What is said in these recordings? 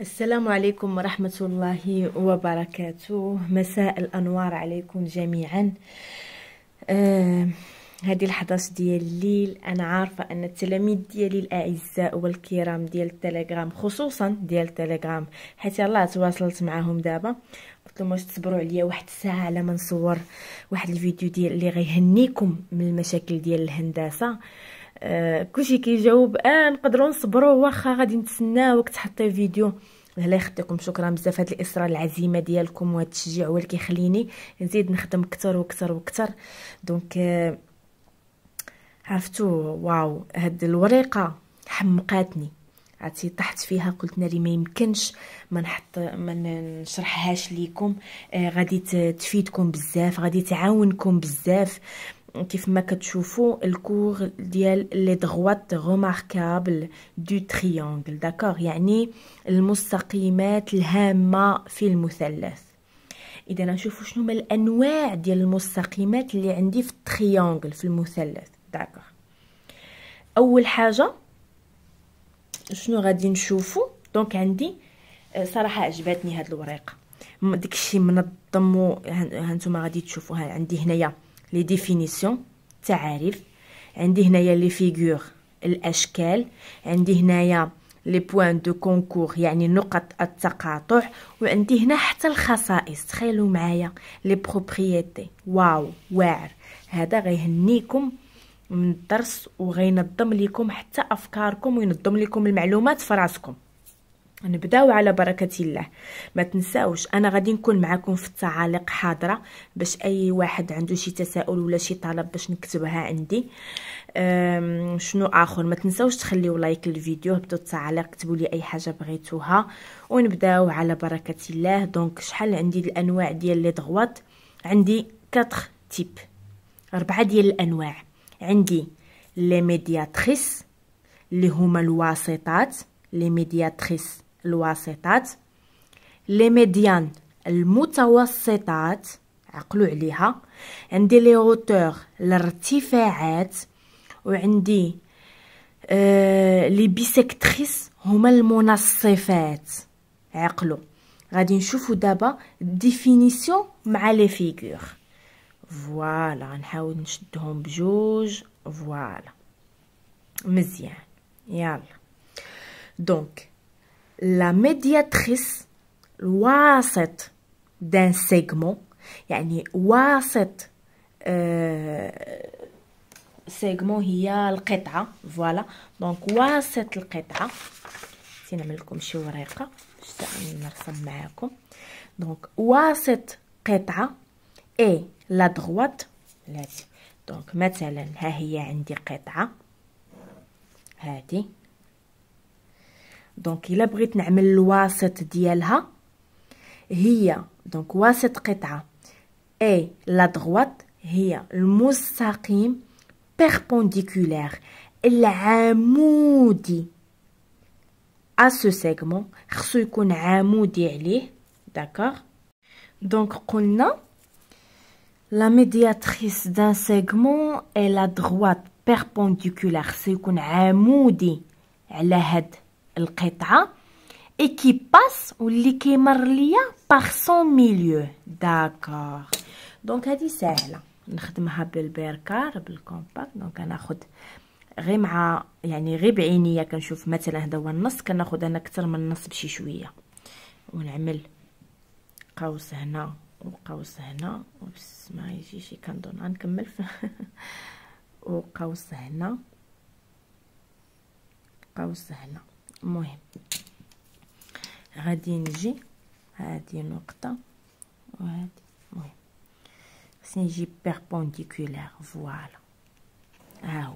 السلام عليكم ورحمة الله وبركاته مساء الأنوار عليكم جميعا آه هذه الحداش ديال الليل انا عارفه ان التلاميذ ديالي الاعزاء والكرام ديال التليجرام خصوصا ديال التليجرام حيت يلاه تواصلت معاهم دابا قلت لهم واش تصبروا عليا واحد الساعه على ما نصور واحد الفيديو ديال اللي غيهنيكم من المشاكل ديال الهندسه كلشي كيجاوب اه نقدروا نصبروا واخا غادي نتسناوك تحطي فيديو الله يخطيكم شكرا بزاف هاد الاصرار العزيمه ديالكم وهاد التشجيع هو اللي كيخليني نزيد نخدم اكثر واكثر واكثر دونك عرفتوا آه، عرفتو واو هاد الوريقه حمقاتني عرفتي طحت فيها قلت ناري ما يمكنش ما نحط ما نشرحهاش ليكم آه، غادي تفيدكم بزاف غادي تعاونكم بزاف كيف ما كتشوفوا الكور ديال لي دغوات روماركابل دو تريونغل داكوغ يعني المستقيمات الهامه في المثلث اذا نشوفوا شنو هما الانواع ديال المستقيمات اللي عندي في التريانغل في المثلث داكوغ اول حاجه شنو غادي نشوفوا دونك عندي آه، صراحه عجبتني هاد الوريقه داكشي منظم هانتوما غادي تشوفوها عندي هنايا لي ديفينيسيون تعاريف عندي هنايا لي فيغور الاشكال عندي هنايا لي بوان دو كونكور يعني نقط التقاطع وعندي هنا حتى الخصائص تخيلوا معايا لي بروبريتي واو واعر هذا غيهنيكم من الدرس وغينظم لكم حتى افكاركم وينظم لكم المعلومات في راسكم نبداو على بركة الله ما تنساوش انا غادي نكون معكم في التعاليق حاضرة باش اي واحد عنده شي تساؤل ولا شي طلب باش نكتبها عندي شنو اخر ما تنساوش تخليو لايك للفيديو هبطوا التعاليق كتبوا لي اي حاجه بغيتوها ونبداو على بركه الله دونك شحال عندي الانواع ديال لي دغوات عندي 4 تيب اربعه ديال الانواع عندي لي ميدياتريس اللي هما الواسطات لي ميدياتريس الواسطات لي ميديان المتوسطات عقلوا عليها عندي لي هوتور الارتفاعات وعندي آه، لي بيسيكتريس هما المنصفات عقلوا غادي نشوفوا دابا ديفينيسيون مع لي فيغور فوالا غنحاول نشدهم بجوج فوالا مزيان يلا دونك la médiatrice الواسط d'un segment يعني واسط سيغمون هي القطعة فوالا دونك واسط القطعة نعمل لكم شي ورقة نرسم معاكم دونك واسط قطعة اي لا دغوات دونك مثلا ها هي عندي قطعة هادي donc il a besoin de la loi cette dielha, il y a donc cette pièce est la droite il y le moussarie perpendiculaire, elle est mouddi à ce segment, elle se peut être mouddi elle est d'accord, donc qu'on a la médiatrice d'un segment est la droite perpendiculaire, elle se peut être mouddi elle est القطعه اي كي باس واللي كيمر ليا باغ سون ميليو داكور دونك هادي ساهله نخدمها بالبيركار بالكومباكت دونك كناخد غير مع يعني غير بعينيا كنشوف مثلا هذا هو النص كناخد انا اكثر من النص بشي شويه ونعمل قوس هنا وقوس هنا وبس ما يجي شي كندور غنكمل وقوس هنا قوس هنا المهم غادي نجي هذه نقطه وهذه المهم خصني نجيب بيربونديكولير فوالا ها هو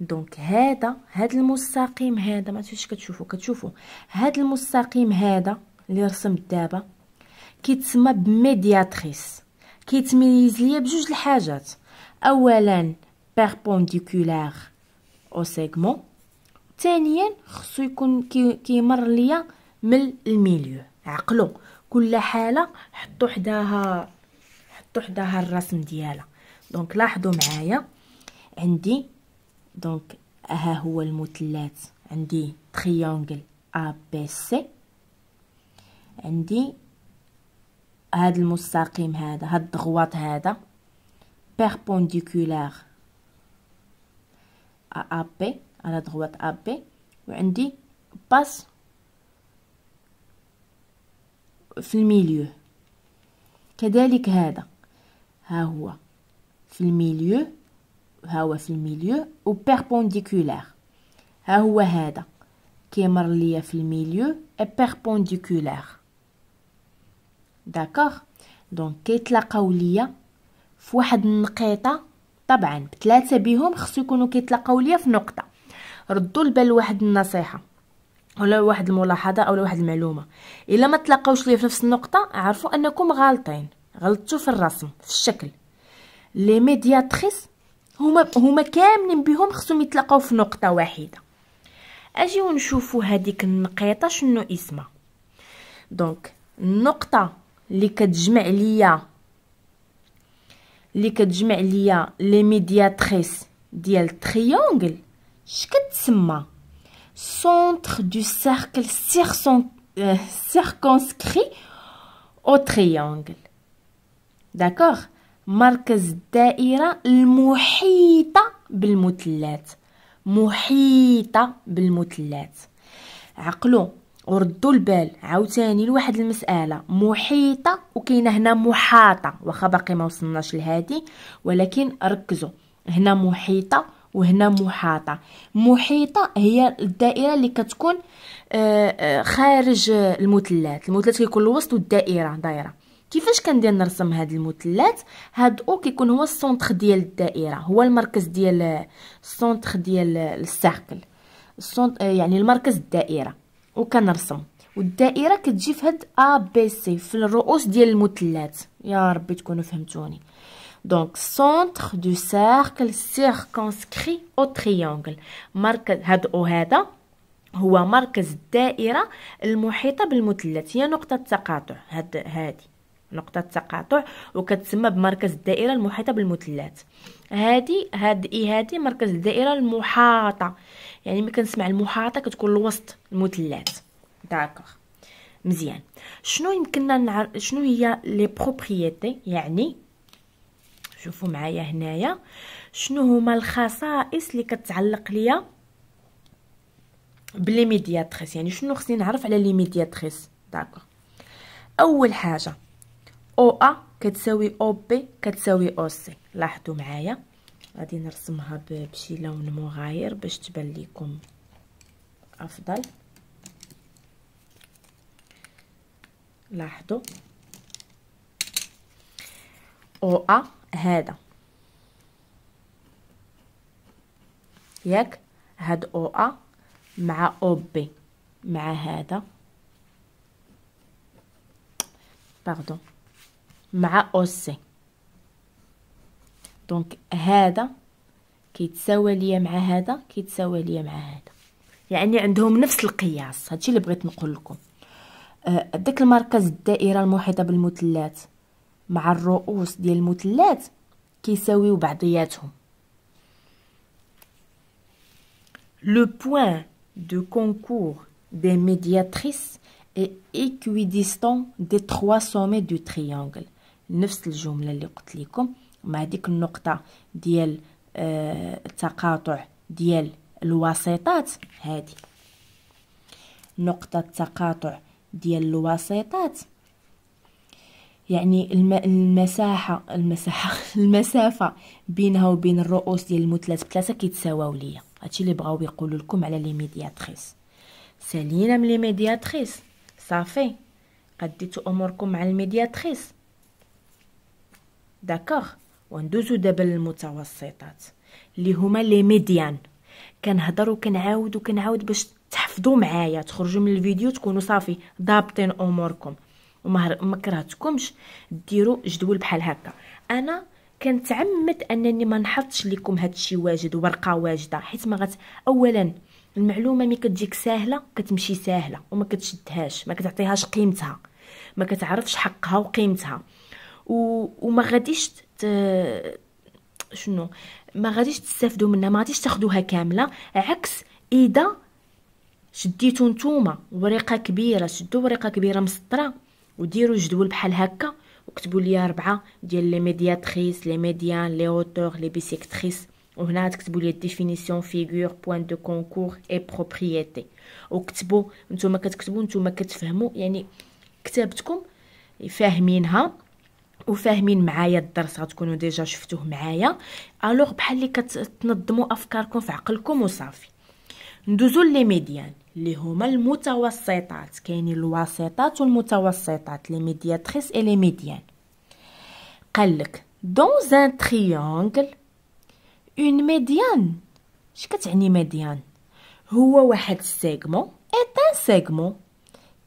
دونك هذا هاد المستقيم هذا ما تفيش كتشوفوا كتشوفوا هاد المستقيم هذا اللي رسمت دابا كيتسمى بميدياتريس كيتميز ليا بجوج الحاجات اولا بيربونديكولير او سيغمون ثانيا خصو يكون كيمر كي ليا من الميليو عقلو كل حاله حطو حداها حطو حداها الرسم ديالها دونك لاحظوا معايا عندي دونك ها هو المثلث عندي تريونغل ا بي سي عندي هاد المستقيم هذا هاد الضغواط هذا بيربونديكولار ا ا بي على دغوات ابي وعندي باس في الميليو كذلك هذا ها هو في الميليو ها هو في الميليو و بيربونديكولار ها هو هذا كيمر ليا في الميليو بيربونديكولار داكوغ دونك كيتلاقاو ليا في واحد النقيطه طبعا بثلاثه بهم خصو يكونوا كيتلاقاو ليا في نقطه ردوا البال لواحد النصيحه ولا واحد الملاحظه او واحد المعلومه الا ما تلاقاوش ليا في نفس النقطه عرفوا انكم غالطين غلطتوا في الرسم في الشكل لي ميدياتريس هما هما كاملين بهم خصهم يتلاقاو في نقطه واحده اجيو ونشوفوا هذيك النقيطه شنو اسمها دونك النقطه اللي كتجمع ليا اللي كتجمع ليا لي ميدياتريس ديال تريونغل شكتسمى سونتر دو سيركل سيركونسكري او triangle داكوغ مركز الدائرة المحيطة بالمثلث محيطة بالمثلث عقلو وردوا البال عاوتاني لواحد المسألة محيطة وكاينه هنا محاطة واخا باقي ما وصلناش لهادي ولكن ركزوا هنا محيطة وهنا محاطه محيطه هي الدائره اللي كتكون آه، آه، خارج المثلث المثلث كيكون الوسط والدائره دايره كيفاش كندير نرسم هاد المثلث هاد او كيكون هو السونتر ديال الدائره هو المركز ديال السونتر ديال السيركل آه، يعني المركز الدائره وكنرسم والدائره كتجي في هاد ا بي سي في الرؤوس ديال المثلث يا ربي تكونوا فهمتوني دونك سونتر دو سيركل سيركونسكري او تريونغل مركز هاد او هذا هو مركز الدائره المحيطه بالمثلث هي نقطه تقاطع هاد هادي نقطة تقاطع وكتسمى بمركز الدائرة المحيطة بالمثلث هادي هاد اي هادي مركز الدائرة المحاطة يعني ملي كنسمع المحاطة كتكون الوسط المثلث داكوغ مزيان شنو يمكننا نعرف شنو هي لي بروبريتي يعني شوفوا معايا هنايا شنو هما الخصائص اللي كتعلق ليا بلي ميدياتريس يعني شنو خصني نعرف على لي ميدياتريس داكوغ اول حاجه او ا كتساوي او بي كتساوي او سي لاحظوا معايا غادي نرسمها بشي لون مغاير باش تبان لكم افضل لاحظوا او ا هذا ياك هاد او ا مع او بي مع هذا باردون مع او سي دونك هذا كيتساوى ليا مع هذا كيتساوى ليا مع هذا يعني عندهم نفس القياس هادشي اللي بغيت نقول لكم أه، داك المركز الدائره المحيطه بالمثلث مع الرؤوس ديال المثلث كيساويو بعضياتهم لو بوين دو كونكور دي ميدياتريس اي ايكويديستون دي trois دو du نفس الجملة اللي قلت لكم مع ديك النقطة ديال آه التقاطع ديال الوسيطات هذه نقطة تقاطع ديال الوسيطات يعني المساحة المساحة المسافة بينها وبين الرؤوس ديال المثلث بثلاثة كيتساواو ليا هادشي اللي بغاو يقولوا لكم على لي ميدياتريس سالينا من لي ميدياتريس صافي قديتو اموركم مع الميدياتريس داكوغ وندوزو دابا للمتوسطات اللي هما لي ميديان كنهضر وكنعاود وكنعاود باش تحفظوا معايا تخرجوا من الفيديو تكونوا صافي ضابطين اموركم وما كرهتكمش ديروا جدول بحال هكا انا كنتعمد انني ما نحطش لكم هادشي واجد ورقه واجده حيت ما غت اولا المعلومه ملي كتجيك ساهله كتمشي ساهله وما كتشدهاش ما كتعطيهاش قيمتها ما كتعرفش حقها وقيمتها و... وما غاديش ت... شنو ما غاديش تستافدوا منها ما غاديش تاخدوها كامله عكس اذا شديتو نتوما ورقه كبيره شدو ورقه كبيره مسطره وديروا جدول بحال هكا وكتبوا لي اربعه ديال لي ميدياتريس لي ميديان لي اوتور لي بيسيكتريس وهنا تكتبوا لي ديفينيسيون فيغور بوين دو كونكور اي بروبريتي وكتبوا نتوما كتكتبوا نتوما كتفهموا يعني كتابتكم فاهمينها وفاهمين معايا الدرس غتكونوا ديجا شفتوه معايا الوغ بحال اللي كتنظموا افكاركم في عقلكم وصافي ندوزو لي ميديان اللي هما المتوسطات كاينين الواسطات والمتوسطات لي ميدياتريس اي لي ميديان قالك دون ان تريونغل اون ميديان اش كتعني ميديان هو واحد السيغمون اي ان سيغمون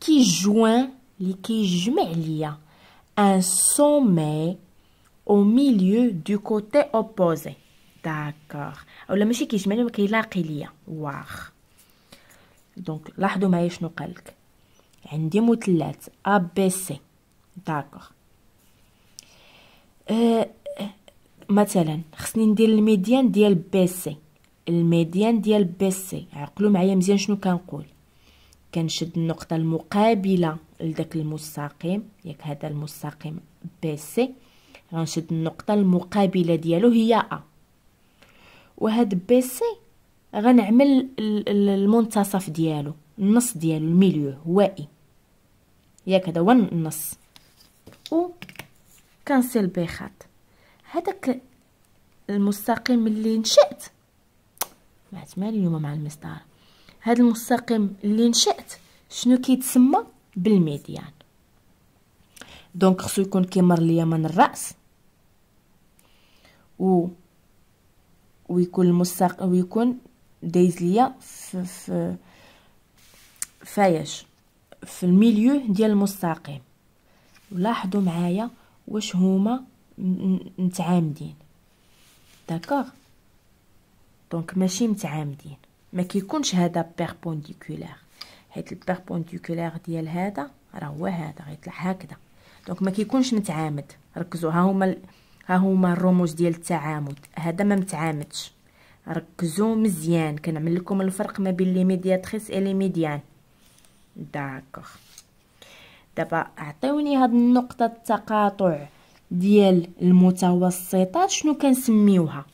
كي جوين لي جمع ليا ان سومي او ميليو دو كوتي اوبوزي داكور اولا ماشي كيجمع ليا ما كيلاقي ليا واخ دونك لاحظوا معايا شنو قالك عندي مثلث ا بي سي داكوغ أه مثلا خصني ندير الميديان ديال بي سي الميديان ديال بي سي عقلوا معايا مزيان شنو كنقول كنشد النقطة المقابلة لذاك المستقيم ياك هذا المستقيم بي سي غنشد النقطة المقابلة ديالو هي أ وهاد بي سي غنعمل المنتصف ديالو النص ديالو الميليو هوائي ياك هذا هو النص و كنسيل خط هذاك المستقيم اللي نشأت معت مالي اليوم مع المسطره هذا المستقيم اللي نشأت شنو كيتسمى بالميديان دونك خصو يكون كيمر ليا من الراس و ويكون المستق ويكون دايز ليا في في فايش في الميليو ديال المستقيم لاحظوا معايا واش هما متعامدين داكوغ دونك ماشي متعامدين ما كيكونش هذا بيربونديكولير حيت البيربونديكولير ديال هذا راه هو هذا غيطلع هكذا دونك ما كيكونش متعامد ركزوا ها هما ها هما الرموز ديال التعامد هذا ما متعامدش ركزوا مزيان كنعمل لكم الفرق ما بين لي ميدياتريس اي لي ميديان داكوغ دابا عطيوني هاد النقطه التقاطع ديال المتوسطات شنو كنسميوها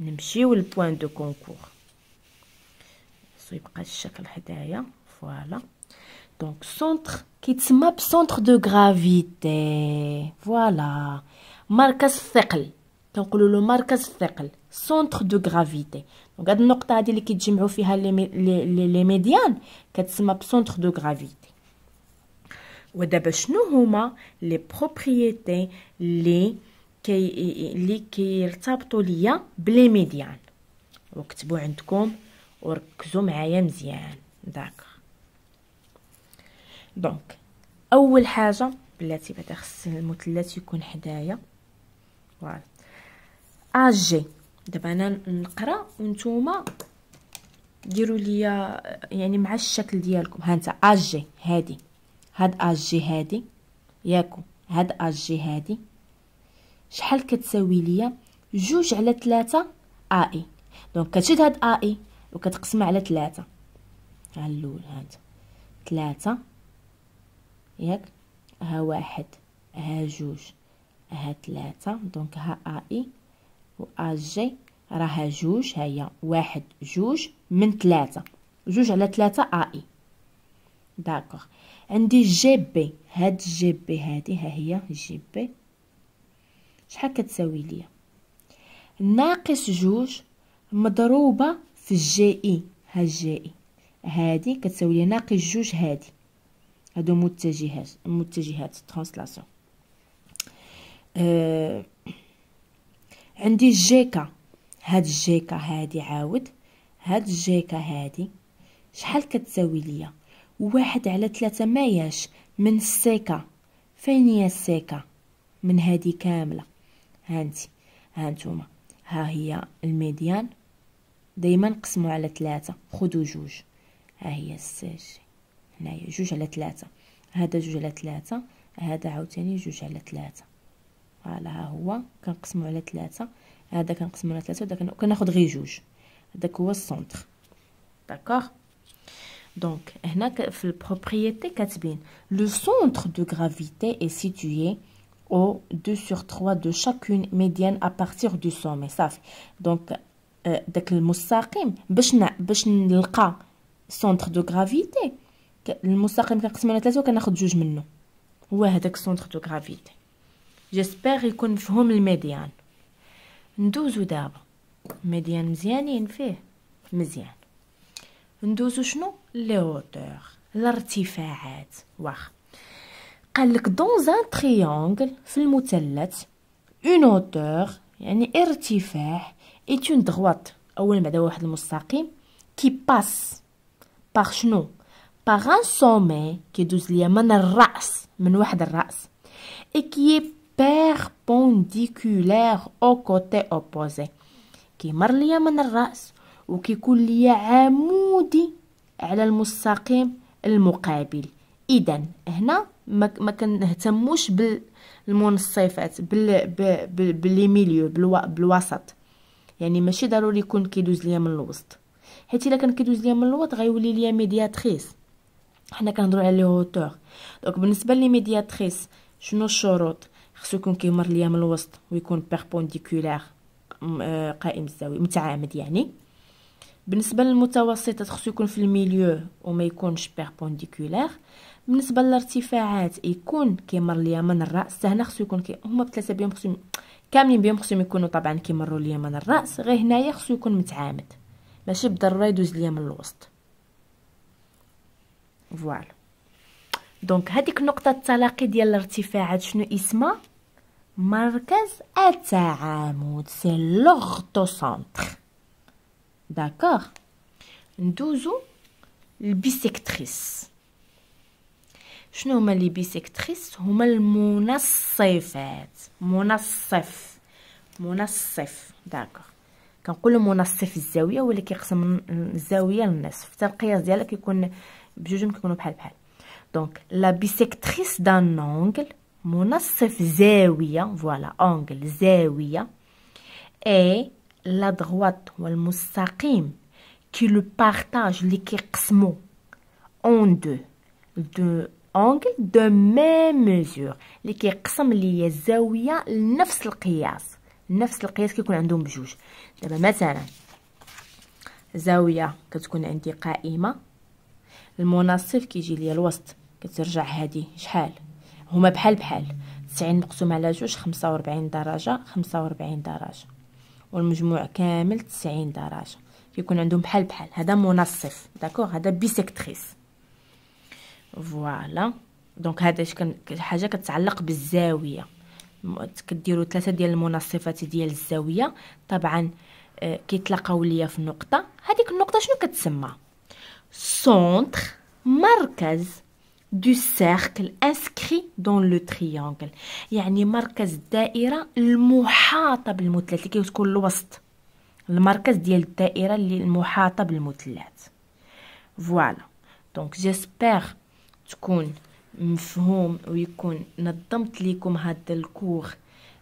نمشيو للبوان دو كونكور خصو يبقى الشكل حدايا فوالا دونك سونتر كيتسمى بسونتر دو غرافيتي فوالا مركز الثقل تنقولوا له مركز الثقل سونتر دو غرافيتي دونك هاد النقطه هادي اللي كيتجمعوا فيها لي لي ميديان كتسمى بسونتر دو غرافيتي ودابا شنو هما لي بروبريتي لي كي لي كيرتبطوا ليا بلي ميديان وكتبوا عندكم وركزوا معايا مزيان داك دونك اول حاجه بلاتي بعدا خص المثلث يكون حدايا فوالا اجي دابا انا نقرا وانتوما ديروا ليا يعني مع الشكل ديالكم ها انت اجي هادي هاد اجي هادي ياكو هاد اجي هادي شحال كتساوي ليا جوج على ثلاثة اي دونك كتشد هاد اي وكتقسم على ثلاثة ها الاول هاد ثلاثة ياك ها واحد ها جوج ها ثلاثة دونك ها اي و جي راها جوج هي واحد جوج من ثلاثة جوج على ثلاثة أي داكوغ عندي جي بي هاد جي بي هادي ها هي جي بي شحال كتساوي ليا ناقص جوج مضروبة في جي اي e. ها الجي اي e. هادي كتساوي ليا ناقص جوج هادي هادو متجهات متجهات ترانسلاسيون أه عندي الجيكا هاد الجيكا هادي عاود هاد الجيكا هادي شحال كتساوي ليا واحد على ثلاثة ماياش من السيكا فين هي السيكا من هادي كاملة هانتي هانتوما ها هي الميديان دايما قسمو على ثلاثة خدو جوج ها هي الساجي هنايا جوج على ثلاثة هذا جوج على ثلاثة هذا عاوتاني جوج على ثلاثة فوالا ها هو كنقسمو على ثلاثة هذا كنقسمو على ثلاثة وهذا كناخد غير جوج هذاك هو السونتر داكوغ دونك هنا في البروبريتي كاتبين لو سونتر دو غرافيتي اي سيتوي او 2 sur 3 دو chacune ميديان à partir du sommet صافي دونك داك المستقيم باش باش نلقى سونتر دو غرافيتي المستقيم كنقسمو على ثلاثه وكناخذ جوج منه هو هذاك سونتر دو غرافيتي جسبر يكون مفهوم الميديان ندوزو دابا ميديان مزيانين فيه مزيان ندوزو شنو لي هوتور الارتفاعات واخا قال لك دون زان تريونغل في المثلث اون هوتور يعني ارتفاع ايت اون دغوات اول بعدا واحد المستقيم كي باس باغ شنو باغ ان سومي كيدوز ليا من الراس من واحد الراس اي كي perpendiculaire au côté opposé كيمر ليا من الرأس وكيكون ليا عمودي على المستقيم المقابل اذا هنا ما كنهتموش بالمنصفات بال بال ميليو بالو بالوسط يعني ماشي ضروري يكون كيدوز ليا من الوسط حيت الا كان كيدوز ليا من الوسط غيولي ليا ميدياتريس حنا كنهضروا على لي هوتور دونك بالنسبه لي ميدياتريس شنو الشروط خصو يكون كيمر ليا من الوسط ويكون بيربونديكولار آه، قائم الزاوية متعامد يعني بالنسبه للمتوسطات خصو يكون في الميليو وما يكونش بيربونديكولار بالنسبه للارتفاعات يكون كيمر ليا من الراس هنا خصو يكون كي... هما بثلاثه بيهم خصو كاملين بيهم خصو يكونوا طبعا كيمروا ليا من الراس غير هنايا خصو يكون متعامد ماشي بالضروره يدوز ليا من الوسط فوالا دونك هذيك النقطه التلاقي ديال الارتفاعات شنو اسمها مركز التعامد سي لوغتو سونتر داكوغ ندوزو البيسيكتريس شنو هما لي بيسيكتريس هما المنصفات منصف منصف داكوغ كنقولو منصف الزاويه ولا كيقسم الزاويه للنصف حتى القياس ديالها كيكون بجوجهم كيكونوا بحال بحال دونك لا بيسيكتريس دان اونغل منصف زاوية فوالا أونجل زاوية اي لا دغوات والمستقيم كي لو بارتاج لي كيقسمو اون دو دو اونجل دو ميم ميزور لي كيقسم ليا الزاويه لنفس القياس نفس القياس كيكون عندهم بجوج دابا مثلا زاويه كتكون عندي قائمه المنصف كيجي ليا الوسط كترجع هادي شحال هما بحال بحال تسعين مقسوم على جوج خمسة وربعين درجة خمسة وربعين درجة والمجموع كامل تسعين درجة كيكون عندهم بحال بحال هذا منصف داكوغ هذا بيسيكتريس فوالا دونك هذا حاجه كتعلق بالزاويه كديرو ثلاثه ديال المنصفات ديال الزاويه طبعا آه، كيتلاقاو ليا في نقطه هذيك النقطه شنو كتسمى سونتر مركز du cercle inscrit dans le triangle يعني مركز الدائرة المحاطة بالمثلث اللي كيكون الوسط المركز ديال الدائرة اللي المحاطة بالمثلث فوالا دونك جيسبيغ تكون مفهوم ويكون نظمت لكم هذا الكور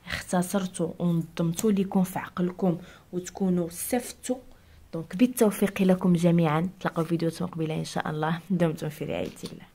اختصرته ونظمته لكم في عقلكم وتكونوا سفتوا دونك بالتوفيق لكم جميعا تلقاو فيديو مقبله ان شاء الله دمتم في رعايه الله